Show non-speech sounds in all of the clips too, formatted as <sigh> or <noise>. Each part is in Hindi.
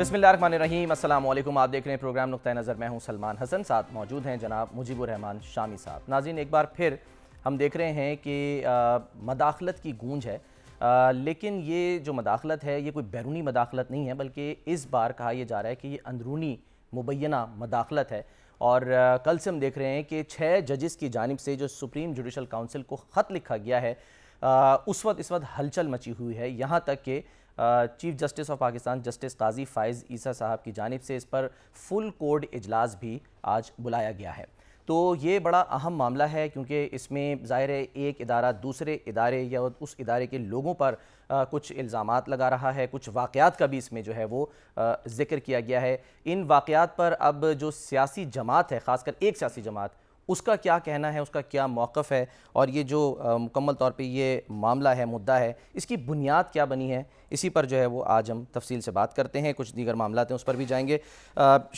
बिसमीम अल्लाम आप देख रहे हैं प्रोग्राम नुक़ नज़र मैं हूं सलमान हसन साथ मौजूद हैं जनाब मुजीबुररहमान शामी साहब नाजीन एक बार फिर हम देख रहे हैं कि मदाखलत की गूंज है आ, लेकिन ये जो मदाखलत है ये कोई बैरूनी मदाखलत नहीं है बल्कि इस बार कहा यह जा रहा है कि ये अंदरूनी मुबैना मदाखलत है और आ, कल से हम देख रहे हैं कि छः जजेस की जानब से जो सुप्रीम जुडिशल काउंसिल को ख़त लिखा गया है आ, उस वक्त इस वक्त हलचल मची हुई है यहाँ तक कि chief justice of Pakistan justice Qazi Faez Isa साहब की जानब से इस पर फुल कोर्ट इजलास भी आज बुलाया गया है तो ये बड़ा अहम मामला है क्योंकि इसमें ज़ाहिर है एक इदारा दूसरे इदारे या उस इदारे के लोगों पर आ, कुछ इल्ज़ाम लगा रहा है कुछ वाक़ात का भी इसमें जो है वो ज़िक्र किया गया है इन वाक़ात पर अब जो सियासी जमात है ख़ासकर एक सियासी जमात उसका क्या कहना है उसका क्या मौक़ है और ये जो मुकम्मल तौर पर ये मामला है मुद्दा है इसकी बुनियाद क्या बनी है इसी पर जो है वो आज हम तफसील से बात करते हैं कुछ दीगर मामला हैं उस पर भी जाएंगे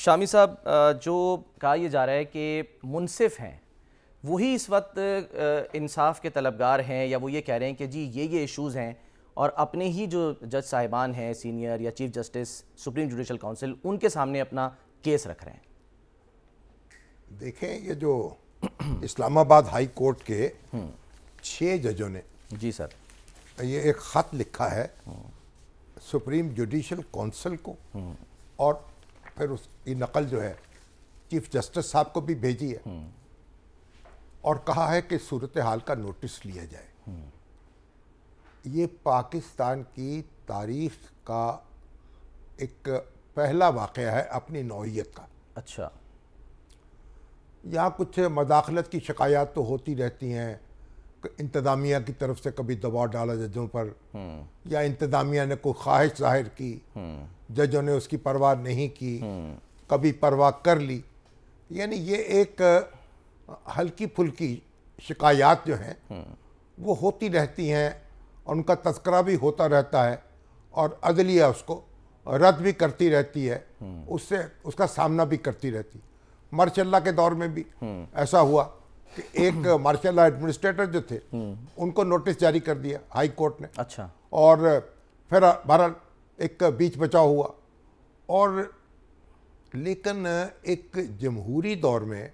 शामी साहब जो कहा यह जा रहा है कि मुनसिफ हैं वही इस वक्त इंसाफ के तलबगार हैं या वो ये कह रहे हैं कि जी ये ये इशूज़ हैं और अपने ही जो जज साहिबान हैं सीनियर या chief justice supreme judicial council उनके सामने अपना केस रख रहे हैं देखें ये जो इस्लामाबाद हाई कोर्ट के हम्म। छः जजों ने जी सर ये एक ख़त लिखा है हम्म। सुप्रीम जुडिशल काउंसिल को हम्म। और फिर ये नकल जो है चीफ जस्टिस साहब को भी भेजी है और कहा है कि सूरत हाल का नोटिस लिया जाए ये पाकिस्तान की तारीख का एक पहला वाक़ है अपनी नौीयत का अच्छा यहाँ कुछ मदाखलत की शिकायत तो होती रहती हैं इंतज़ामिया की तरफ से कभी दबाव डाला जजों पर हम्म। या इंतज़ामिया ने कोई ख्वाहिश जाहिर की हम्म। जजों ने उसकी परवाह नहीं की हम्म। कभी परवाह कर ली यानी ये एक हल्की फुल्की शिकायत जो हैं वो होती रहती हैं और उनका तस्करा भी होता रहता है और अदलिया उसको रद्द भी करती रहती है उससे उसका सामना भी करती रहती है मार्शल्ला के दौर में भी हम्म। ऐसा हुआ कि एक <coughs> मार्शल्ला एडमिनिस्ट्रेटर जो थे हम्म। उनको नोटिस जारी कर दिया हाई कोर्ट ने अच्छा और फिर बहरहाल एक बीच बचाव हुआ और लेकिन एक जमहूरी दौर में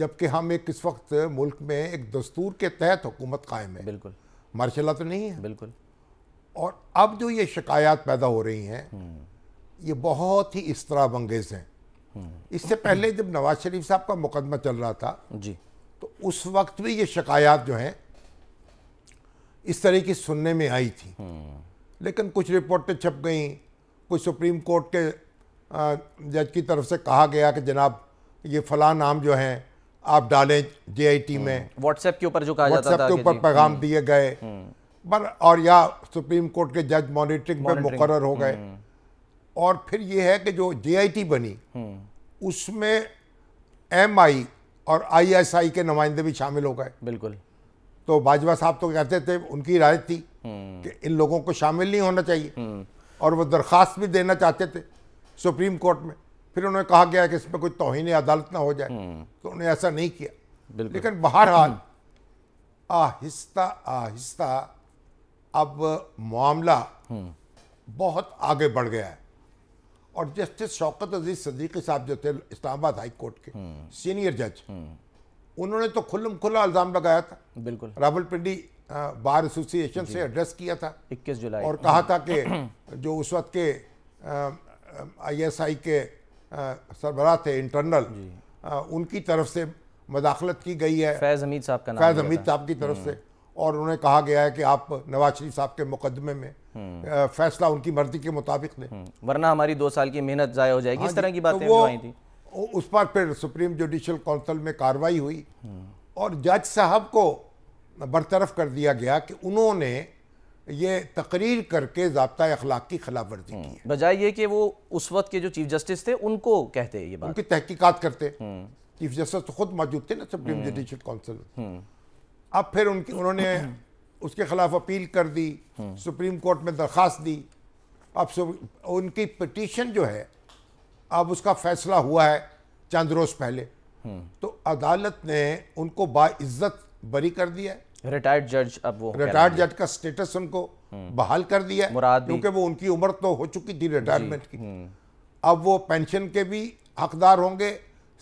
जबकि हम एक इस वक्त मुल्क में एक दस्तूर के तहत हुकूमत कायम है बिल्कुल मार्शल्ला तो नहीं है बिल्कुल और अब जो ये शिकायत पैदा हो रही हैं हम्म। ये बहुत ही इस तरह बंगेज हैं इससे पहले जब नवाज शरीफ साहब का मुकदमा चल रहा था जी तो उस वक्त भी ये शिकायत जो है इस तरह की सुनने में आई थी लेकिन कुछ रिपोर्टें छप गई कुछ सुप्रीम कोर्ट के जज की तरफ से कहा गया कि जनाब ये फला नाम जो है आप डालें जेआईटी हम्म। में व्हाट्सएप के ऊपर जो कहा जाता था के ऊपर पैगाम हम्म। दिए गए हम्म। पर और या सुप्रीम कोर्ट के जज मॉनिटरिंग पर मुकर हो गए और फिर ये है कि जो जेआईटी बनी हम्म। उसमें एमआई और आईएसआई के नुमाइंदे भी शामिल हो गए बिल्कुल तो बाजवा साहब तो कहते थे उनकी राय थी हम्म। कि इन लोगों को शामिल नहीं होना चाहिए हम्म। और वो दरख्वास्त भी देना चाहते थे सुप्रीम कोर्ट में फिर उन्होंने कहा गया कि इसमें कोई तोहिन अदालत ना हो जाए तो उन्हें ऐसा नहीं किया लेकिन बहरहाल आहिस्ता आहिस्ता अब मामला बहुत आगे बढ़ गया है और जस्टिस शौकत अजीज सदीकी साहब जो थे इस्लामाबाद हाई कोर्ट के सीनियर जज उन्होंने तो खुलम खुला इल्ज़ाम लगाया था बिल्कुल रावलपिंडी बार एसोसिएशन से एड्रेस किया था 21 जुलाई और कहा था कि <clears throat> जो उस वक्त के आईएसआई के सरबराह थे इंटरनल आ, उनकी तरफ से मदाखलत की गई है फैज़ हमीद साहब का फैज़ हमीद साहब की तरफ से हम्म। और उन्हें कहा गया है कि आप नवाज शरीफ साहब के मुकदमे में फैसला उनकी मर्जी के मुताबिक ले हम्म, वरना हमारी दो साल की मेहनत ज़ाय हो जाएगी हाँ इस तरह की बातें तो थी उस पर फिर सुप्रीम जुडिशल काउंसिल में कार्रवाई हुई हम्म। और जज साहब को बरतरफ कर दिया गया कि उन्होंने ये तकरीर करके जबता अखलाक की खिलाफ वर्जी की हम्म, बजाय ये कि वो उस वक्त के जो चीफ जस्टिस थे उनको कहते ये बात उनकी तहकीकत करते चीफ जस्टिस तो खुद मौजूद थे ना सुप्रीम जुडिशल काउंसिल अब फिर उनकी उन्होंने <clears throat> उसके खिलाफ अपील कर दी सुप्रीम कोर्ट में दरखास्त दी अब उनकी पिटीशन जो है अब उसका फैसला हुआ है चंद रोज पहले तो अदालत ने उनको बाइज्जत बरी कर दिया रिटायर्ड जज अब वो रिटायर्ड जज का स्टेटस उनको बहाल कर दिया मुराद क्योंकि वो उनकी उम्र तो हो चुकी थी रिटायरमेंट की हम्म। अब वो पेंशन के भी हकदार होंगे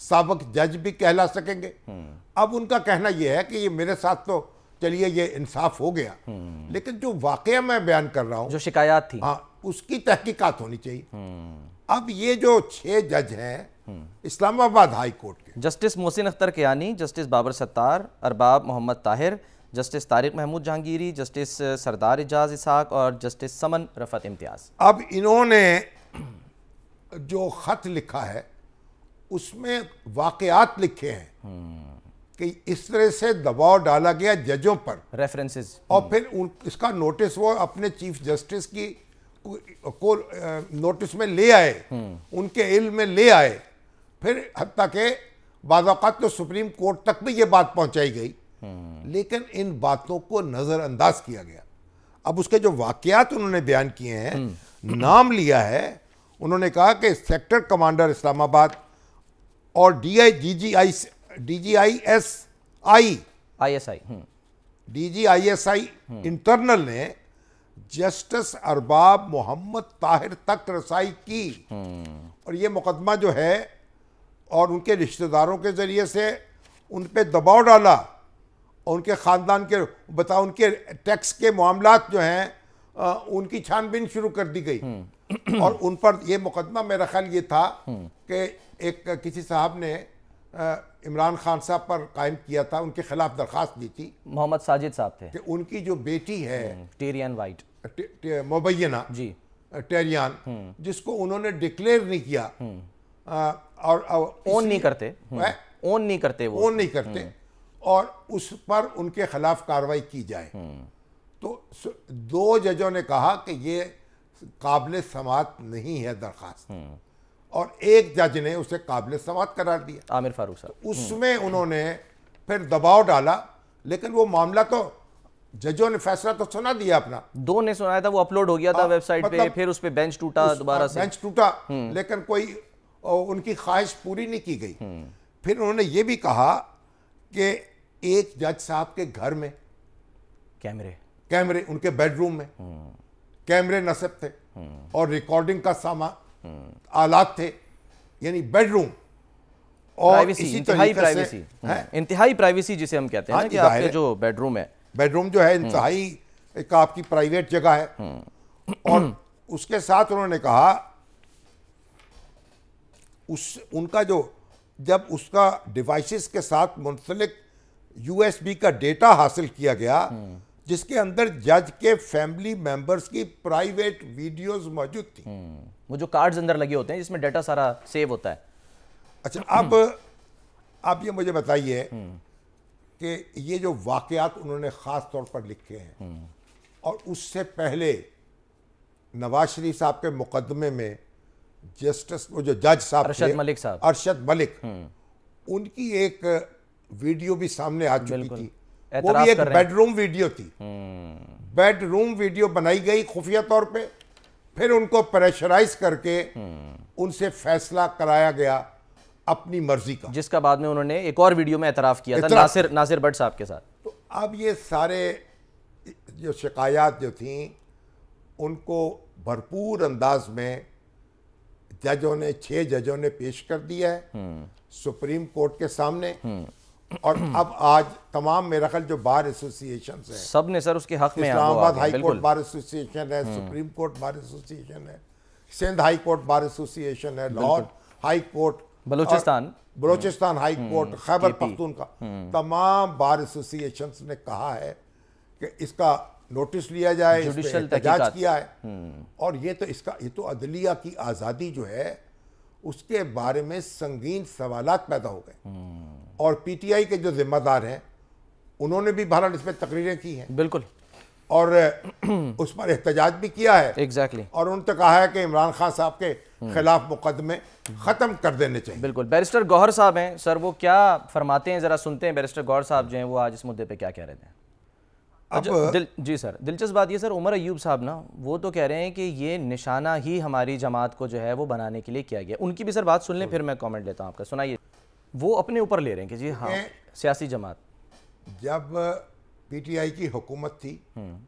सबक जज भी कहला सकेंगे हम्म। अब उनका कहना यह है कि ये मेरे साथ तो चलिए ये इंसाफ हो गया लेकिन जो वाक़ मैं बयान कर रहा हूँ जो शिकायत थी हाँ उसकी तहकीकात होनी चाहिए हम्म। अब ये जो छह जज हैं हम्म। इस्लामाबाद हाई कोर्ट के justice Mohsin Akhtar Kayani justice Babar Sattar Arbab Mohammad Tahir justice Tariq Mahmood Jahangiri justice Sardar Ejaz Ishaq और जस्टिस समन रफत इम्तियाज अब इन्होंने जो ख़त लिखा है उसमें वाकयात लिखे हैं हम्म। कि इस तरह से दबाव डाला गया जजों पर रेफरेंसेस और फिर उन इसका नोटिस वो अपने चीफ जस्टिस की को नोटिस में ले आए हम्म। उनके इल्म में ले आए फिर हती के बाज़ात तो सुप्रीम कोर्ट तक भी ये बात पहुंचाई गई हम्म। लेकिन इन बातों को नज़रअंदाज किया गया अब उसके जो वाकयात उन्होंने बयान किए हैं हम्म। नाम लिया है उन्होंने कहा कि सेक्टर कमांडर इस्लामाबाद और D I G G I D G I S I I S I D G I S I internal ने जस्टिस अरबाब मोहम्मद ताहिर तक रसाई की hmm. और ये मुकदमा जो है और उनके रिश्तेदारों के ज़रिए से उन पर दबाव डाला और उनके ख़ानदान के बता उनके टैक्स के मामला जो हैं उनकी छानबीन शुरू कर दी गई hmm. और उन पर यह मुकदमा मेरा ख्याल ये था hmm. कि एक किसी साहब ने इमरान खान साहब पर कायम किया था उनके खिलाफ दरखास्त दी थी मोहम्मद साजिद साहब थे कि उनकी जो बेटी है हम्म, टेरियन वाइट टे, टे, मुबैना जी टेरियन हम्म। जिसको उन्होंने डिक्लेयर नहीं किया हम्म। और ओन नहीं करते ओन नहीं करते वो ओन नहीं करते और उस पर उनके खिलाफ कार्रवाई की जाए तो दो जजों ने कहा कि ये काबिल समात नहीं है दरखास्त और एक जज ने उसे काबिल समात करार दिया आमिर फारूक साहब तो उसमें उन्होंने फिर दबाव डाला लेकिन वो मामला तो जजों ने फैसला तो सुना दिया अपना दो ने सुनाया था वो अपलोड हो गया था हाँ, वेबसाइट मतलब पे फिर उस पर बेंच टूटा दोबारा हाँ, से बेंच टूटा हम्म। लेकिन कोई उनकी ख्वाहिश पूरी नहीं की गई हम्म। फिर उन्होंने ये भी कहा कि एक जज साहब के घर में कैमरे कैमरे उनके बेडरूम में हम्म। कैमरे नसब थे और रिकॉर्डिंग का सामान आलात थे यानी बेडरूम और इंतहाई प्राइवेसी हम्म, जिसे हम कहते हैं हाँ, कि आपके जो बेडरूम है बेडरूम जो है हम्म। इंतहाई एक आपकी प्राइवेट जगह है हम्म। और उसके साथ उन्होंने कहा उस उनका जो जब उसका डिवाइसेस के साथ मुंसलिक यूएसबी का डेटा हासिल किया गया जिसके अंदर जज के फैमिली मेंबर्स की प्राइवेट वीडियोस मौजूद थी हम्म, वो जो कार्ड्स अंदर लगे होते हैं जिसमें डाटा सारा सेव होता है अच्छा अब आप ये मुझे बताइए हम्म। कि ये जो वाकयात उन्होंने ख़ास तौर पर लिखे हैं हम्म। और उससे पहले नवाज शरीफ साहब के मुकदमे में जस्टिस वो जो जज साहब अरशद मलिक साहब अरशद मलिक उनकी एक वीडियो भी सामने आ चुकी थी वो भी एक बेडरूम वीडियो थी बेडरूम हम्म। वीडियो बनाई गई खुफिया तौर पे फिर उनको प्रेशराइज करके हम्म। उनसे फैसला कराया गया अपनी मर्जी का जिसका बाद में उन्होंने एक और वीडियो में एतराफ़ किया था नासिर नासिर भट्ट साहब के साथ तो अब ये सारे जो शिकायत जो थी उनको भरपूर अंदाज में जजों ने छह जजों ने पेश कर दिया है हम्म। सुप्रीम कोर्ट के सामने और अब आज तमाम मेरा ख्याल जो बार एसोसिएशन है सब ने सर उसके हक में Islamabad high court bar association है हम्म। सुप्रीम कोर्ट बार एसोसिएशन है Sindh high court bar association है Lahore high court Balochistan Balochistan high हम्म। कोर्ट खैबर पख्तून का हम्म। तमाम बार एसोसिएशन ने कहा है कि इसका नोटिस लिया जाए जुडिशल किया है और ये तो इसका ये तो अदलिया की आज़ादी जो है उसके बारे में संगीन सवाल पैदा हो गए और पीटीआई के जो जिम्मेदार हैं उन्होंने भी भारत इस पर तकरीरें की हैं बिल्कुल और उस पर एहतजाज भी किया है एग्जैक्टली exactly. और उनसे कहा है कि इमरान खान साहब के हम्म। खिलाफ मुकदमे ख़त्म कर देने चाहिए बिल्कुल बैरिस्टर गौहर साहब हैं सर वो क्या फरमाते हैं ज़रा सुनते हैं बैरिस्टर गौहर साहब जो हैं वो आज इस मुद्दे पर क्या कह रहे हैं अब अच्छा, दिल, जी सर दिलचस्प बात ये सर उमर अयूब साहब ना वो तो कह रहे हैं कि ये निशाना ही हमारी जमात को जो है वो बनाने के लिए किया गया उनकी भी सर बात सुन लें फिर मैं कमेंट लेता हूँ आपका सुनाइए वो अपने ऊपर ले रहे हैं कि जी हाँ सियासी जमात जब पीटीआई की हुकूमत थी हम्म।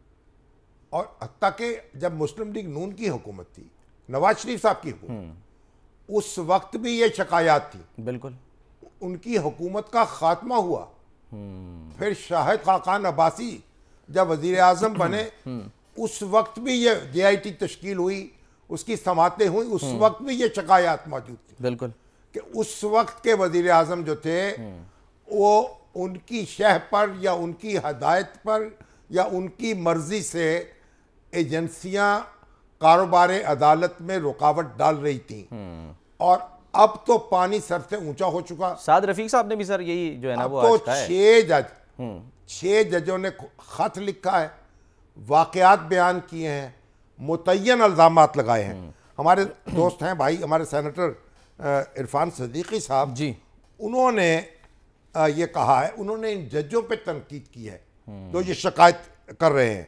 और हती के जब मुस्लिम लीग नून की हुकूमत थी नवाज शरीफ साहब की हम्म। उस वक्त भी ये शिकायत थी बिल्कुल उनकी हुकूमत का खात्मा हुआ हम्म। फिर शाहिद खाकान अब्बासी जब वजीर आजम बने उस वक्त भी ये जे आई टी तश्कील हुई उसकी समातें हुई उस हम्म। वक्त भी ये शिकायत मौजूद थी बिल्कुल कि उस वक्त के वजीर आजम जो थे हम्म। वो उनकी शह पर या उनकी हदायत पर या उनकी मर्जी से एजेंसियां कारोबार अदालत में रुकावट डाल रही थी हम्म। और अब तो पानी सर से ऊंचा हो चुका साद रफीक साहब ने भी सर यही जो है ना वो तो छह जज छः जजों ने ख़त लिखा है वाकयात बयान किए हैं मुतन अल्ज़ाम लगाए हैं हमारे दोस्त हैं भाई हमारे सेनेटर इरफान सदीकी साहब जी उन्होंने ये कहा है उन्होंने इन जजों पर तनकीद की है जो ये शिकायत कर रहे हैं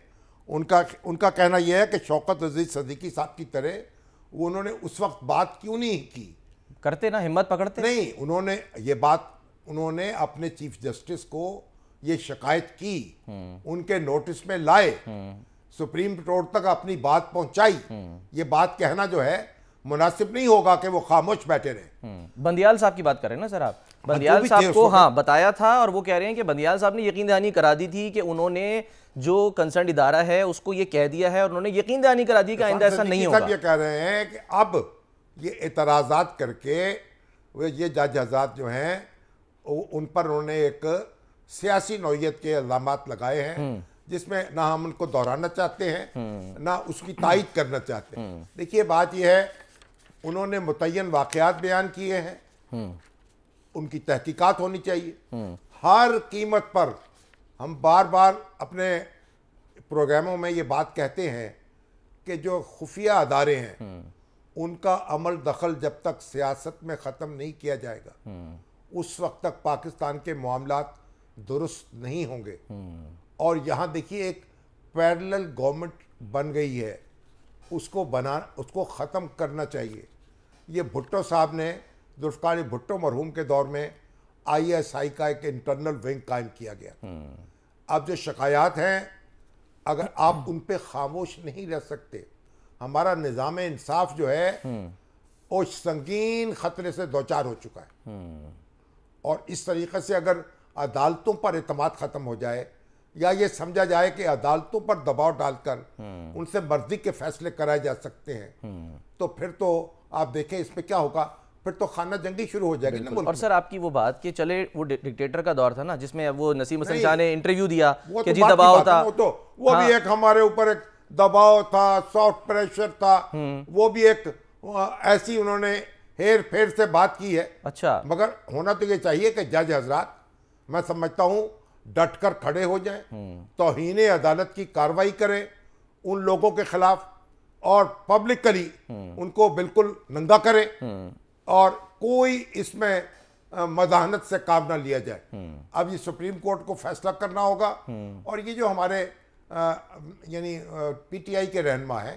उनका उनका कहना यह है कि शौकत अजीज सदीकी साहब की तरह वो उन्होंने उस वक्त बात क्यों नहीं की करते ना हिम्मत पकड़ते नहीं उन्होंने ये बात उन्होंने अपने चीफ जस्टिस को ये शिकायत की उनके नोटिस में लाए सुप्रीम कोर्ट तक अपनी बात पहुंचाई ये बात कहना जो है मुनासिब नहीं होगा कि वो खामोश बैठे रहे बंदियाल साहब की बात हैं ना सर आप हाँ, बंदियाल साहब को हाँ बताया था और वो कह रहे हैं कि बंदियाल साहब ने यकीन दहानी करा दी थी कि उन्होंने जो कंसर्न इदारा है उसको ये कह दिया है और उन्होंने यकीन दहानी करा दी कि तो आइंदा ऐसा नहीं होगा ये कह रहे हैं कि अब ये एतराज़ात करके ये जज हजात जो हैं उन पर उन्होंने एक सियासी नौीयत के इल्जाम लगाए हैं हम्म। जिसमें ना हम उनको दोहराना चाहते हैं हम्म। ना उसकी तायद करना चाहते हैं हम्म। देखिए बात यह है उन्होंने मुतन वाकयात बयान किए हैं उनकी तहकीकात होनी चाहिए हर कीमत पर हम बार बार अपने प्रोग्रामों में ये बात कहते हैं कि जो खुफिया अदारे हैं उनका अमल दखल जब तक सियासत में ख़त्म नहीं किया जाएगा उस वक्त तक पाकिस्तान के मामला दुरुस्त नहीं होंगे हम्म। और यहाँ देखिए एक पैरेलल गवर्नमेंट बन गई है उसको बना उसको ख़त्म करना चाहिए ये भुट्टो साहब ने दुल्फकारी भुट्टो मरहूम के दौर में आईएसआई का एक इंटरनल विंग कायम किया गया हम्म। अब जो शिकायत हैं अगर आप उन पर खामोश नहीं रह सकते हमारा निज़ाम इंसाफ जो है हम्म। वो संगीन खतरे से दो चार हो चुका है और इस तरीके से अगर अदालतों पर अतमाद ख़त्म हो जाए या ये समझा जाए कि अदालतों पर दबाव डालकर हम्म। उनसे मर्जी के फैसले कराए जा सकते हैं हम्म। तो फिर तो आप देखें इसमें क्या होगा फिर तो खाना जंगी शुरू हो जाएगी ना और सर आपकी वो बात कि चले वो डिक्टेटर का दौर था ना जिसमें वो नसीम हसन शाह ने इंटरव्यू दिया तो कि जी दबाव था वो तो वो भी हाँ। एक हमारे ऊपर एक दबाव था सॉफ्ट प्रेशर था हम्म। वो भी एक ऐसी उन्होंने हेर फेर से बात की है अच्छा मगर होना तो ये चाहिए कि जज हजरात मैं समझता हूँ डटकर खड़े हो जाएं तोहन अदालत की कार्रवाई करें उन लोगों के खिलाफ और पब्लिकली उनको बिल्कुल नंगा करें और कोई इसमें मदानत से काम ना लिया जाए अब ये सुप्रीम कोर्ट को फैसला करना होगा और ये जो हमारे यानी पीटीआई के रहनमा है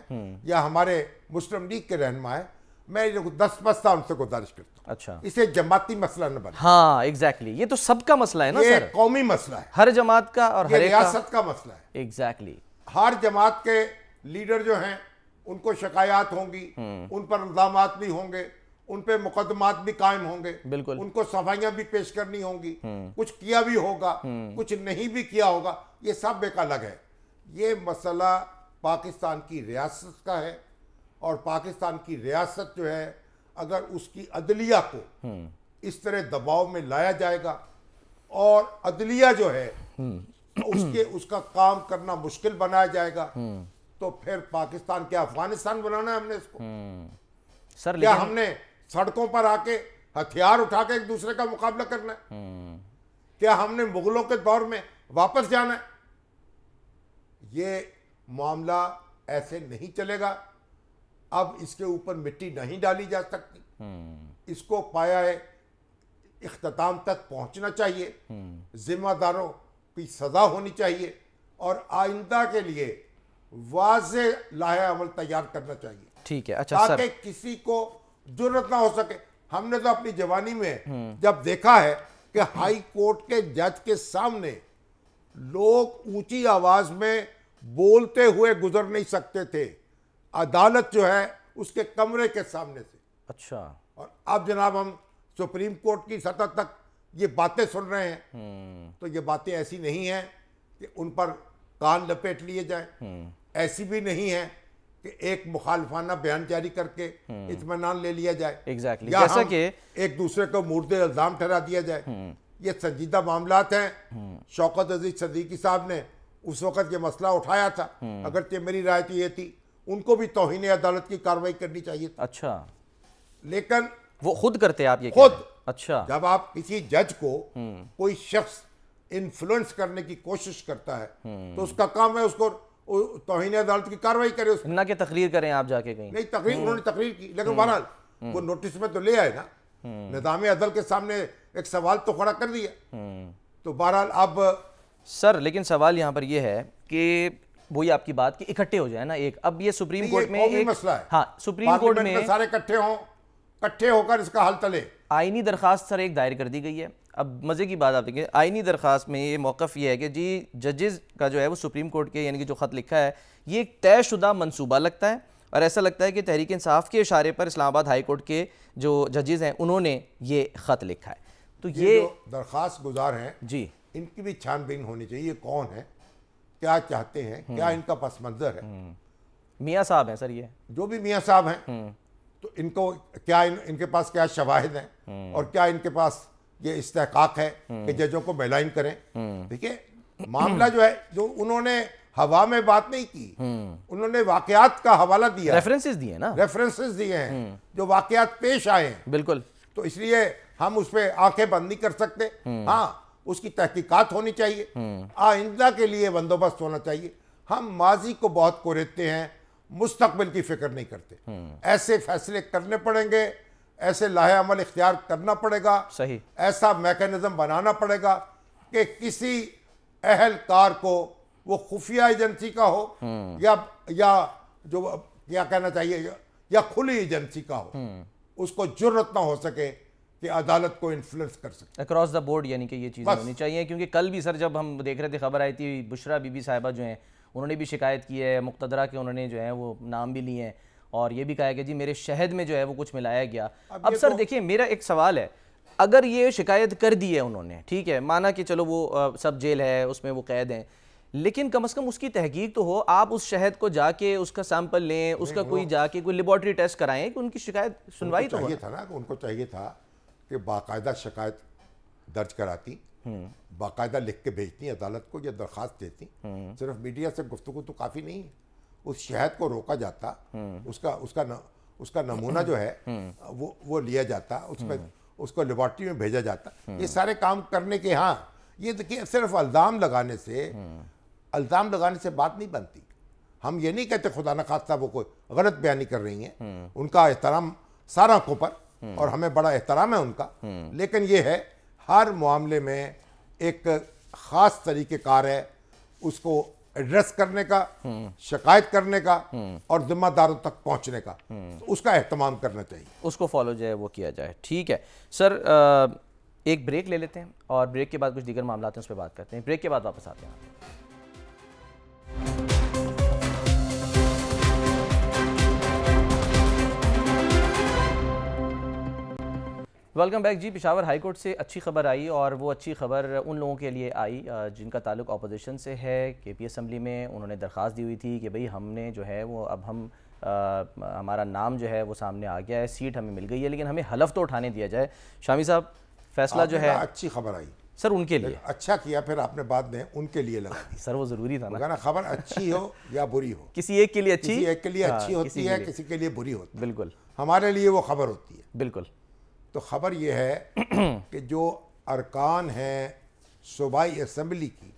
या हमारे मुस्लिम लीग के रहनमा है मैं दस बस्ता उनसे गुजारिश करता हूँ अच्छा इसे जमाती मसला न बने हाँ एग्जैक्टली exactly. ये तो सबका मसला है ना ये सर कौमी मसला है हर जमात का और हर रियासत का मसला है एग्जैक्टली exactly. हर जमात के लीडर जो हैं उनको शिकायत होंगी हम्म। उन पर इल्जाम भी होंगे उन पर मुकदमात भी कायम होंगे बिल्कुल उनको सफाइयाँ भी पेश करनी होंगी हम्म। कुछ किया भी होगा हम्म। कुछ नहीं भी किया होगा ये सब एक अलग है ये मसला पाकिस्तान की रियासत का है और पाकिस्तान की रियासत जो है अगर उसकी अदलिया को हम्म। इस तरह दबाव में लाया जाएगा और अदलिया जो है हम्म। उसके उसका काम करना मुश्किल बनाया जाएगा हम्म। तो फिर पाकिस्तान क्या अफगानिस्तान बनाना है हमने इसको सर क्या हमने सड़कों पर आके हथियार उठा के एक दूसरे का मुकाबला करना है क्या हमने मुगलों के दौर में वापस जाना है ये मामला ऐसे नहीं चलेगा अब इसके ऊपर मिट्टी नहीं डाली जा सकती हम्म। इसको पाया है अख्ताम तक पहुंचना चाहिए हम्म। जिम्मेदारों की सज़ा होनी चाहिए और आइंदा के लिए वाज लाहे अमल तैयार करना चाहिए ठीक है अच्छा ताकि किसी को जरूरत ना हो सके हमने तो अपनी जवानी में हम्म। जब देखा है कि हाई कोर्ट के जज के सामने लोग ऊंची आवाज में बोलते हुए गुजर नहीं सकते थे अदालत जो है उसके कमरे के सामने से अच्छा और अब जनाब हम सुप्रीम कोर्ट की सतह तक ये बातें सुन रहे हैं हम्म। तो ये बातें ऐसी नहीं हैं कि उन पर कान लपेट लिए जाए हम्म। ऐसी भी नहीं है कि एक मुखालफाना बयान जारी करके हम्म। इतमान ले लिया जाए exactly. या जैसा कि एक दूसरे को मुर्दे इल्ज़ाम ठहरा दिया जाए ये संजीदा मामला हैं शौकत अजीज सदीकी साहब ने उस वक़्त ये मसला उठाया था अगरचे मेरी राय तो ये थी उनको भी तोहिन अदालत की कार्रवाई करनी चाहिए अच्छा लेकिन वो खुद करते आप ये खुद अच्छा जब आप किसी जज को हम्म। कोई शख्स इन्फ्लुएंस करने की कोशिश करता है हम्म। तो उसका काम है उसको तोहिन अदालत की कार्रवाई करे उसको ना कि तकरीर करें आप जाके कहीं नहीं तकरीर हम्म। उन्होंने तकरीर की लेकिन बहरहाल वो नोटिस में तो ले आए ना निज़ाम अदल के सामने एक सवाल तो खड़ा कर दिया तो बहरहाल अब सर लेकिन सवाल यहाँ पर यह है कि वही आपकी बात कि इकट्ठे हो जाए ना एक अब ये सुप्रीम कोर्ट में एक मसला है हाँ सुप्रीम कोर्ट में सारे इकट्ठे हों इकट्ठे होकर इसका हल तले आईनी दरखास्त सर एक दायर कर दी गई है अब मज़े की बात आप देखिए आईनी दरखास्त में ये मौकफ ये है कि जी जजेस का जो है वो सुप्रीम कोर्ट के यानी कि जो ख़त लिखा है ये एक तयशुदा मनसूबा लगता है और ऐसा लगता है कि तहरीक इंसाफ के इशारे पर इस्लामाबाद हाई कोर्ट के जो जजेज़ हैं उन्होंने ये ख़त लिखा है तो ये, ये दरख्वास्त गुजार हैं जी इनकी भी छानबीन होनी चाहिए कौन है क्या चाहते हैं क्या हम्म। इनका पस मंजर है हम्म। मियाँ साहब हैं सर ये जो भी मियाँ साहब हैं हम्म। तो इनको क्या इन, इनके पास क्या शवाहद हैं और क्या इनके पास ये इस्तेकाक है कि जजों को बेलाइन करें देखिए मामला जो है जो उन्होंने हवा में बात नहीं की उन्होंने वाकयात का हवाला दिया रेफरेंसेस दिए ना रेफरेंसेस दिए हैं जो वाकयात पेश आए हैं बिल्कुल तो इसलिए हम उस पर आंखें बंद नहीं कर सकते हाँ उसकी तहकीकत होनी चाहिए आइंदा के लिए बंदोबस्त होना चाहिए हम माजी को बहुत कोरेते हैं मुस्तबिल की फिक्र नहीं करते ऐसे फैसले करने पड़ेंगे ऐसे लाहे अमल इख्तियार करना पड़ेगा सही ऐसा मैकेनिज्म बनाना पड़ेगा कि किसी अहलकार को वो खुफिया एजेंसी का हो या या जो क्या कहना चाहिए या खुली एजेंसी का हो उसको जरूरत ना हो सके कि अदालत को इन्फ्लुएंस कर सकते अक्रॉस द बोर्ड यानी कि ये चीज़ होनी चाहिए क्योंकि कल भी सर जब हम देख रहे थे खबर आई थी बुशरा बीबी साहिबा जो हैं उन्होंने भी शिकायत की है मुख्तरा के उन्होंने जो है वो नाम भी लिए हैं और ये भी कहा कि जी मेरे शहद में जो है वो कुछ मिलाया गया अब, अब सर तो... देखिए मेरा एक सवाल है अगर ये शिकायत कर दी है उन्होंने ठीक है माना कि चलो वो सब जेल है उसमें वो कैद हैं लेकिन कम से कम उसकी तहकीक तो हो आप उस शहद को जाके उसका सैंपल लें उसका कोई जाके कोई लेबॉर्ट्री टेस्ट कराएं कि उनकी शिकायत सुनवाई तो चाहिए था ना उनको चाहिए था कि बाकायदा शिकायत दर्ज कराती बाकायदा लिख के भेजती अदालत को या दरख्वास्त देती सिर्फ मीडिया से गुफ्तु तो काफ़ी नहीं है उस शहद को रोका जाता उसका उसका न, उसका नमूना जो है वो वो लिया जाता उस पर उसको लेबॉर्ट्री में भेजा जाता ये सारे काम करने के हाँ ये देखिए सिर्फ अल्ज़ाम लगाने से अल्ज़ाम लगाने से बात नहीं बनती हम ये नहीं कहते खुदा न खास्ता वो कोई गलत बयानी कर रही हैं उनका एहतराम सारा को पर और हम्म। हमें बड़ा एहतराम है उनका हम्म। लेकिन ये है हर मामले में एक ख़ास तरीक़ेकार है उसको एड्रेस करने का हम्म। शिकायत करने का और जिम्मेदारों तक पहुंचने का तो उसका अहतमाम करना चाहिए उसको फॉलो जो है वो किया जाए ठीक है सर एक ब्रेक ले लेते हैं और ब्रेक के बाद कुछ दीगर मामला हैं उस पर बात करते हैं ब्रेक के बाद वापस आते हैं वेलकम बैक जी पिशावर हाई कोर्ट से अच्छी खबर आई और वो अच्छी खबर उन लोगों के लिए आई जिनका ताल्लुक अपोजिशन से है के पी असम्बली में उन्होंने दरख्वास्त दी हुई थी कि भाई हमने जो है वो अब हम आ, हमारा नाम जो है वो सामने आ गया है सीट हमें मिल गई है लेकिन हमें हलफ तो उठाने दिया जाए शामी साहब फैसला जो है अच्छी खबर आई सर उनके लिए अच्छा किया फिर आपने बाद में उनके लिए लगा सर वो जरूरी था ना खबर अच्छी हो या बुरी हो किसी एक के लिए अच्छी किसी एक के लिए अच्छी हाँ, होती है किसी के लिए बुरी होती है बिल्कुल हमारे लिए वो खबर होती है बिल्कुल तो ख़बर यह है कि जो अरकान हैं सूबाई असम्बली की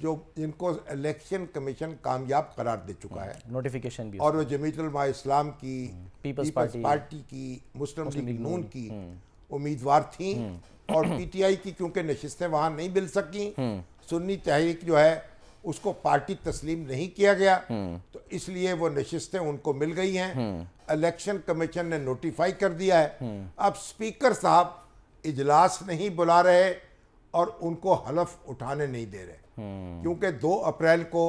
जो इनको इलेक्शन कमीशन कामयाब करार दे चुका हम्म, है नोटिफिकेशन भी और वो जमीतलमा इस्लाम की पीपल्स पार्टी, पार्टी की मुस्लिम लीग नून की हम्म। उम्मीदवार थी हम्म। और पीटीआई की क्योंकि नशस्तें वहां नहीं मिल सकी सुन्नी तहरीक जो है उसको पार्टी तस्लीम नहीं किया गया हम्म। तो इसलिए वो नशिस्तें उनको मिल गई हैं हम्म। इलेक्शन कमीशन ने नोटिफाई कर दिया है हम्म। अब स्पीकर साहब इजलास नहीं बुला रहे और उनको हलफ उठाने नहीं दे रहे क्योंकि दो अप्रैल को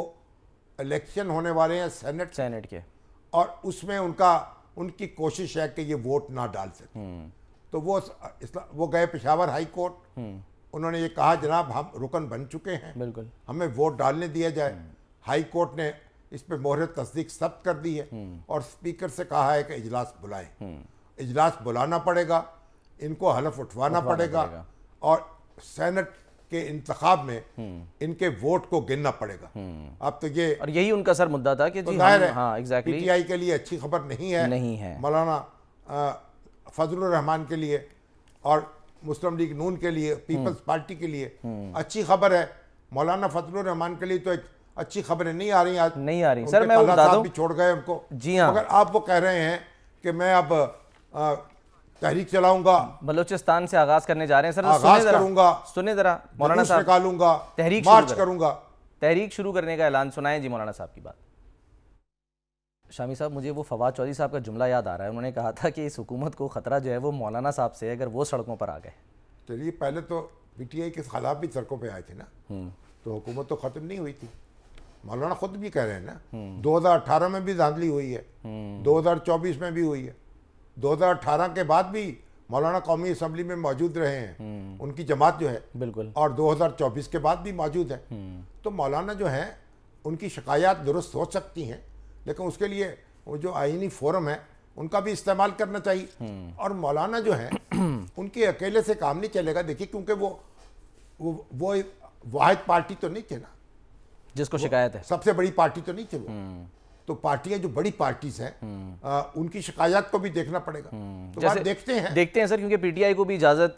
इलेक्शन होने वाले हैं सेनेट सेनेट के और उसमें उनका उनकी कोशिश है कि ये वोट ना डाल सके तो वो वो गए पेशावर हाई कोर्ट उन्होंने ये कहा जनाब हम रुकन बन चुके हैं बिल्कुल हमें वोट डालने दिया जाए हाई कोर्ट ने इस पर मोहर तस्दीक सब कर दी है और स्पीकर से कहा है कि इजलास बुलाए इजलास बुलाना पड़ेगा इनको हलफ उठवाना, पड़ेगा, और सेनेट के इंतखाब में इनके वोट को गिनना पड़ेगा अब तो ये और यही उनका सर मुद्दा था कि तो हम, हाँ, हाँ, exactly. पीटीआई के लिए अच्छी खबर नहीं है नहीं है मौलाना फजल रहमान के लिए और मुस्लिम लीग नून के लिए हम्म। पीपल्स पार्टी के लिए हम्म। अच्छी खबर है मौलाना फजल रहमान के लिए तो एक अच्छी खबरें नहीं आ रही आज नहीं आ रही सर मैं भी छोड़ गए हमको जी हाँ अगर आप वो कह रहे हैं कि मैं अब तहरीक चलाऊंगा बलोचिस्तान से आगाज करने जा रहे हैं सर तो आगाज करूंगा सुने जरा मौलाना साहब निकालूंगा तहरीक मार्च करूंगा तहरीक शुरू करने का ऐलान सुनाए जी मौलाना साहब की बात शामी साहब मुझे वो फवाद चौधरी साहब का जुमला याद आ रहा है उन्होंने कहा था कि इस हुकूमत को ख़तरा जो है वो मौलाना साहब से अगर वो सड़कों पर आ गए चलिए पहले तो पीटीआई के खिलाफ भी सड़कों पर आए थे ना हम्म। तो हुकूमत तो ख़त्म नहीं हुई थी मौलाना खुद भी कह रहे हैं ना 2018 हम्म। में भी धांधली हुई है हम्म। चौबीस में भी हुई है अठारह के बाद भी मौलाना कौमी असम्बली में मौजूद रहे हैं उनकी जमात जो है बिल्कुल और चौबीस के बाद भी मौजूद है तो मौलाना जो है उनकी शिकायत दुरुस्त हो सकती हैं लेकिन उसके लिए वो जो आइनी फोरम है उनका भी इस्तेमाल करना चाहिए हम्म। और मौलाना जो है <clears throat> उनके अकेले से काम नहीं चलेगा देखिए क्योंकि वो वो वो वाहिद पार्टी तो नहीं थे ना जिसको शिकायत है सबसे बड़ी पार्टी तो नहीं थे वो हम्म। तो पार्टियां जो बड़ी पार्टीज हैं हम्म। उनकी शिकायत को भी देखना पड़ेगा तो जैसे, देखते हैं देखते हैं सर क्योंकि पीटीआई को भी इजाजत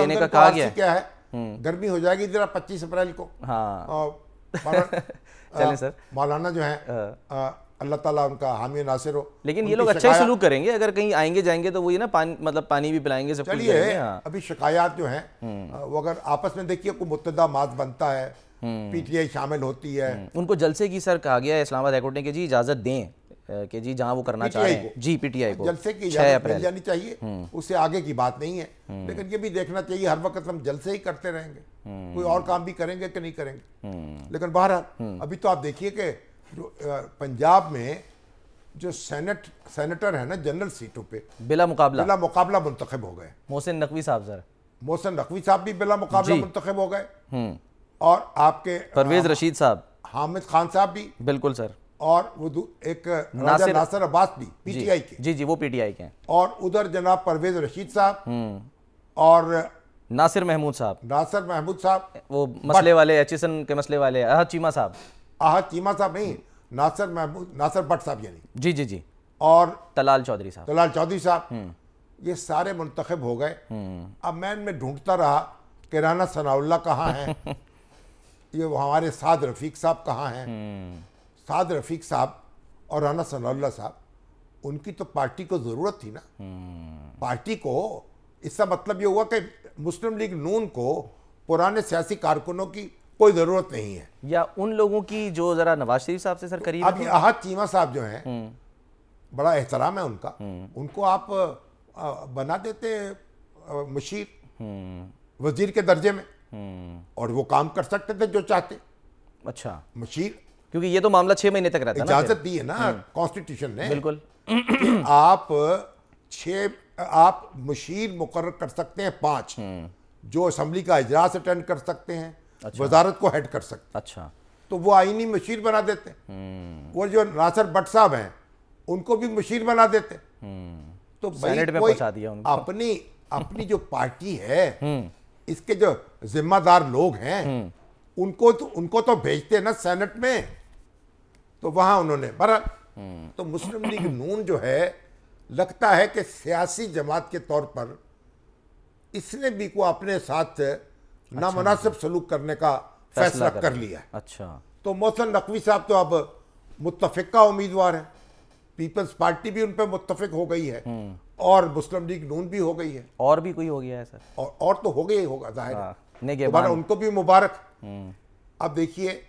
देने का कहा गया क्या है गर्मी हो जाएगी जरा पच्चीस अप्रैल को हाँ <laughs> चलें सर मौलाना जो है हाँ। अल्लाह ताला उनका हामी नासिर हो लेकिन ये लोग अच्छा सलूक करेंगे अगर कहीं आएंगे जाएंगे तो वो ये ना पान, मतलब पानी भी पिलाएंगे सब चलिए हाँ। अभी शिकायत जो है हम्म। वो अगर आपस में देखिए कोई मुतदा मात बनता है हम्म। पीटीआई शामिल होती है हम्म। उनको जलसे की सर कहा गया इस्लामा हाईकोर्ट ने कि जी इजाजत दें कि जी जहाँ वो करना चाह जी पीटीआई को जलसे की इजाजत जानी चाहिए उससे आगे की बात नहीं है लेकिन ये भी देखना चाहिए हर वक्त हम जलसे ही करते रहेंगे कोई और काम भी करेंगे कि नहीं करेंगे लेकिन बहरहाल अभी तो आप देखिए कि पंजाब में जो सेनेट सेनेटर है ना जनरल सीटों पे बिला मुकाबला बिला मुकाबला मुंतखब हो गए मोहसिन नकवी साहब सर मोहसिन नकवी साहब भी बिला मुकाबला मुंतखब हो गए हम्म। और आपके परवेज रशीद साहब हामिद खान साहब भी बिल्कुल सर और वो एक नासिर, नासिर अब्बास भी पीटीआई के जी जी वो पीटीआई के हैं और उधर जनाब परवेज रशीद साहब हम्म। और नासिर महमूद साहब नासिर महमूद साहब वो मसले वाले एचिसन के मसले वाले चीमा साहब आह चीमा साहब नहीं नासर महमूद नासर भट्ट साहब यानी जी जी जी और तलाल चौधरी साहब तलाल चौधरी साहब हम्म। ये सारे मुंतखब हो गए हम्म। अब मैं इनमें ढूंढता रहा कि राना सनाउल्ला कहाँ है <laughs> ये हमारे साद रफीक साहब कहाँ हैं हम्म। साद रफीक साहब और राना सनाउल्ला साहब उनकी तो पार्टी को ज़रूरत थी ना पार्टी को इसका मतलब ये हुआ कि मुस्लिम लीग नून को पुराने सियासी कारकुनों की कोई ज़रूरत नहीं है या उन लोगों की जो ज़रा नवाज शरीफ साहब से सर करीब अभी तो- अहद चीमा साहब जो हैं हम्म। बड़ा एहतराम है उनका हम्म। उनको आप बना देते मुशीर हम्म। वजीर के दर्जे में और वो काम कर सकते थे जो चाहते अच्छा मुशीर क्योंकि ये तो मामला छह महीने तक रहता इजाजत दी है ना कॉन्स्टिट्यूशन ने बिल्कुल आप छः आप मुशीर मुकर कर सकते हैं पांच जो असम्बली का इजलास अटेंड कर सकते हैं अच्छा। वजारत को हेड कर सकते अच्छा तो वो आईनी मशीर बना देते हम्म। वो जो नासर भट्ट साहब हैं उनको भी मशीर बना देते हम्म। तो भाई अपनी अपनी जो पार्टी है हम्म। इसके जो जिम्मेदार लोग हैं उनको तो उनको तो भेजते ना सेनेट में तो वहां उन्होंने बरा तो मुस्लिम लीग नून जो है लगता है कि सियासी जमात के तौर पर इसने भी को अपने साथ अच्छा, नामनासिब मतलब सलूक करने का फैसला कर, कर लिया अच्छा तो मोहसन नकवी साहब तो अब मुतफिक का उम्मीदवार है पीपल्स पार्टी भी उन पर मुतफिक हो गई है हम्म। और मुस्लिम लीग नून भी हो गई है और भी कोई हो गया है सर और, और तो हो गया ही होगा जाहिर दोबारा हाँ, तो उनको भी मुबारक हम्म। अब देखिए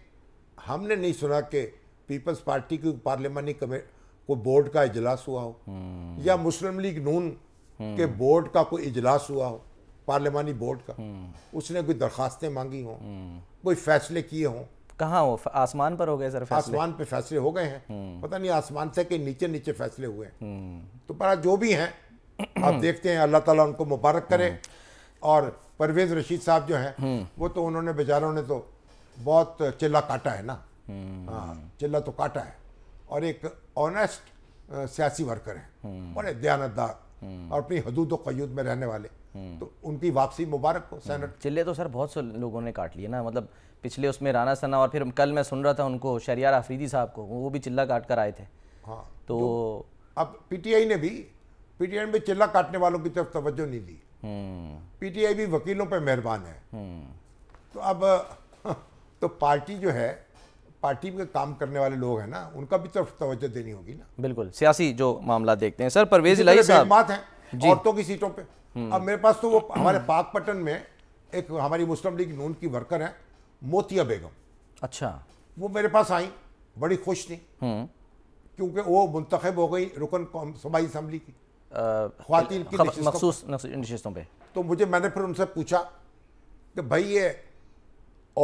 हमने नहीं सुना कि पीपल्स पार्टी की पार्लियामानी कमेटी को बोर्ड का इजलास हुआ हो हम्म। या मुस्लिम लीग नून के बोर्ड का कोई इजलास हुआ हो पार्लियामानी बोर्ड का हम्म। उसने कोई दरखास्तें मांगी हों हम्म। कोई फैसले किए हों कहा हो आसमान पर हो गए सर फैसले आसमान पे फैसले हो गए हैं हम्म। पता नहीं आसमान से कहीं नीचे नीचे फैसले हुए हैं तो पर जो भी हैं आप <clears throat> देखते हैं अल्लाह ताला उनको मुबारक करे और परवेज रशीद साहब जो हैं वो तो उन्होंने बेचारों ने तो बहुत चिल्ला काटा है ना हाँ चिल्ला तो काटा है और एक ऑनेस्ट सियासी वर्कर है बड़े दयानतदार और अपनी हदूद व कयूद में रहने वाले हम्म। तो उनकी वापसी मुबारक हो हम्म। सैनट चिल्ले तो सर बहुत से लोगों ने काट लिए ना मतलब पिछले उसमें राना सना और फिर कल मैं सुन रहा था उनको शरियार आफरीदी साहब को वो भी चिल्ला काट कर आए थे हाँ तो, अब पीटीआई ने भी पीटीआई में चिल्ला काटने वालों की तरफ तवज्जो नहीं दी हम्म। पीटीआई भी वकीलों पर मेहरबान है तो अब हाँ, तो पार्टी जो है पार्टी में काम करने वाले लोग हैं ना उनका भी तरफ तवज्जो देनी होगी ना बिल्कुल सियासी जो मामला देखते हैं सर परवेज लाई साहब बात है औरतों की सीटों पे हम्म। अब मेरे पास तो वो हमारे पाकपटन में एक हमारी मुस्लिम लीग नून की वर्कर है मोतिया बेगम अच्छा वो मेरे पास आई बड़ी खुश थी हम्म। क्योंकि वो मुंतखब हो गई रुकन सूबाई असम्बली की खातिन की मखसूस नशिस्तों पे तो मुझे मैंने फिर उनसे पूछा कि भाई ये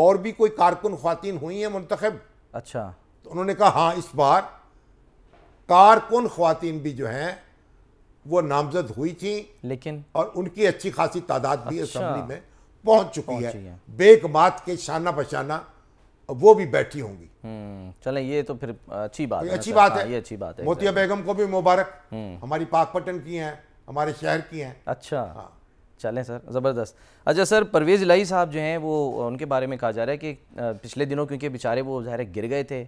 और भी कोई कारकुन खातिन हुई हैं मुंतखब अच्छा तो उन्होंने कहा हाँ इस बार कारकुन खातिन भी जो हैं वो नामजद हुई थी लेकिन और उनकी अच्छी खासी तादाद भी अच्छा। असम्बली में पहुंच चुकी है, बेक मात के शाना बशाना वो भी बैठी होंगी हम्म, चले ये तो फिर अच्छी बात अच्छी बात है हाँ, ये अच्छी बात है मोतिया बेगम को भी मुबारक हम्म। हमारी पाकपटन की है हमारे शहर की है अच्छा हाँ। चलें सर ज़बरदस्त अच्छा सर परवेज़ लाई साहब जो हैं वो उनके बारे में कहा जा रहा है कि पिछले दिनों क्योंकि बेचारे वो ज़ाहिर गिर गए थे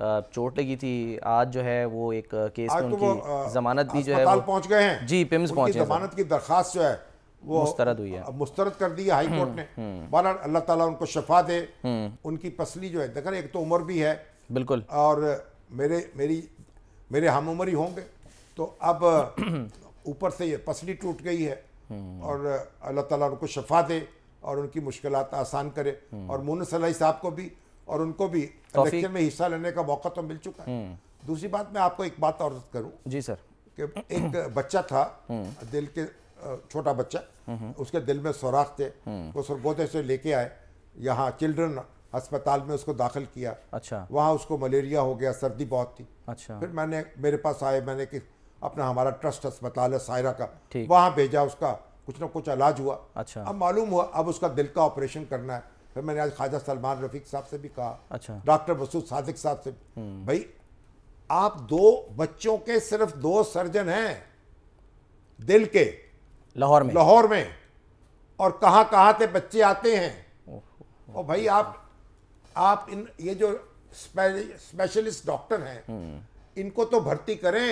चोट लगी थी आज जो है वो एक केस में तो उनकी जमानत भी जो है वो पहुंच गए हैं जी पिम्स पहुंचे जमानत की दरखास्त जो है वो मुस्तरद हुई है मुस्तरद कर दिया हाई कोर्ट हम्म, ने हम्म। बारह अल्लाह ताला उनको शफा दे हम्म। उनकी पसली जो है देखा एक तो उम्र भी है बिल्कुल और मेरे मेरी मेरे हम उम्र ही होंगे तो अब <clears throat> ऊपर से ये पसली टूट गई है और अल्लाह ताला उनको शफा दे और उनकी मुश्किलात आसान करे और मोनस साहब को भी और उनको भी इलेक्शन में हिस्सा लेने का मौका तो मिल चुका है हम्म। दूसरी बात मैं आपको एक बात और करूं जी सर कि एक बच्चा था हम्म। दिल के छोटा बच्चा हम्म। उसके दिल में सौराख थे वो सरगोदे से लेके आए यहाँ चिल्ड्रन अस्पताल में उसको दाखिल किया अच्छा वहाँ उसको मलेरिया हो गया सर्दी बहुत थी अच्छा फिर मैंने मेरे पास आए मैंने कि अपना हमारा ट्रस्ट अस्पताल है सायरा का वहाँ भेजा उसका कुछ ना कुछ इलाज हुआ अच्छा अब मालूम हुआ अब उसका दिल का ऑपरेशन करना है फिर मैंने आज ख्वाजा सलमान रफीक साहब से भी कहा अच्छा डॉक्टर मसूद सादिक साहब से हम्म। भाई आप दो बच्चों के सिर्फ दो सर्जन हैं दिल के लाहौर में लाहौर में और कहाँ कहाँ से बच्चे आते हैं और भाई आप आप इन ये जो स्पेशलिस्ट डॉक्टर हैं हम्म। इनको तो भर्ती करें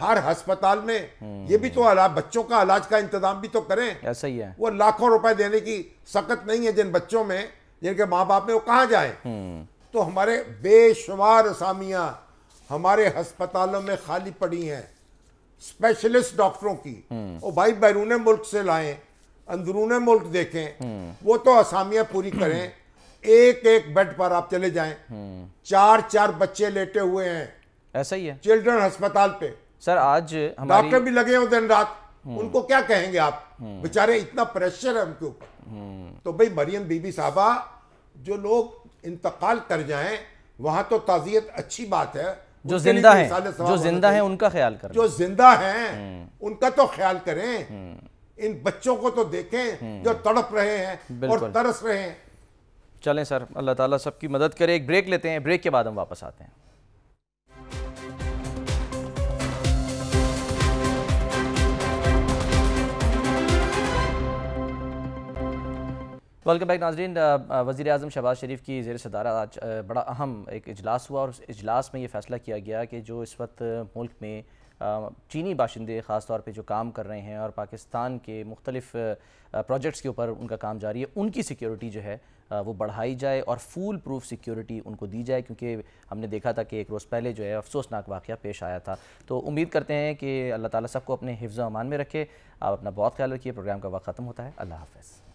हर अस्पताल में ये भी तो अलाज बच्चों का इलाज का इंतजाम भी तो करें ऐसा ही है वो लाखों रुपए देने की सकत नहीं है जिन बच्चों में जिनके माँ बाप में वो कहाँ जाए हम्म। तो हमारे बेशुमार असामियाँ हमारे अस्पतालों में खाली पड़ी हैं स्पेशलिस्ट डॉक्टरों की वो हम्म। भाई बैरून मुल्क से लाएं अंदरून मुल्क देखें हम्म। वो तो असामियाँ पूरी करें एक एक बेड पर आप चले जाएं चार चार बच्चे लेटे हुए हैं ऐसा ही है चिल्ड्रन अस्पताल पे सर आज हमारी... डॉक्टर भी लगे हो दिन रात हम्म। उनको क्या कहेंगे आप हम्म। बेचारे इतना प्रेशर है उनके ऊपर हम्म। तो भाई मरियम बीबी साहबा जो लोग इंतकाल कर जाए वहां तो ताजियत अच्छी बात है जो जिंदा है जो जिंदा है उनका ख्याल करें जो जिंदा हैं उनका तो ख्याल करें इन बच्चों को तो देखें जो तड़प रहे हैं और तरस रहे हैं चलें सर अल्लाह ताला सबकी मदद करे एक ब्रेक लेते हैं ब्रेक के बाद हम वापस आते हैं वेलकम बैक नाजरीन वज़ी अजम शहबाज शरीफ की जेर सदारा आज बड़ा अहम एक अजलास हुआ और उस अजलास में ये फ़ैसला किया गया कि जो इस वक्त मुल्क में चीनी बाशिंदे ख़ास तौर पर जो काम कर रहे हैं और पाकिस्तान के मुख्तलिफ प्रोजेक्ट्स के ऊपर उनका काम जारी है उनकी सिक्योरिटी जो है वो बढ़ाई जाए और फूल प्रूफ सिक्योरिटी उनको दी जाए क्योंकि हमने देखा था कि एक रोज़ पहले जो है अफसोसनाक वाक़ पेश आया था तो उम्मीद करते हैं कि अल्लाह ताली सबको अपने हिफ्ज़ अमान में रखे आप अपना बहुत ख्याल रखिए प्रोग्राम का वक्त ख़त्म होता है अल्लाह हाफ़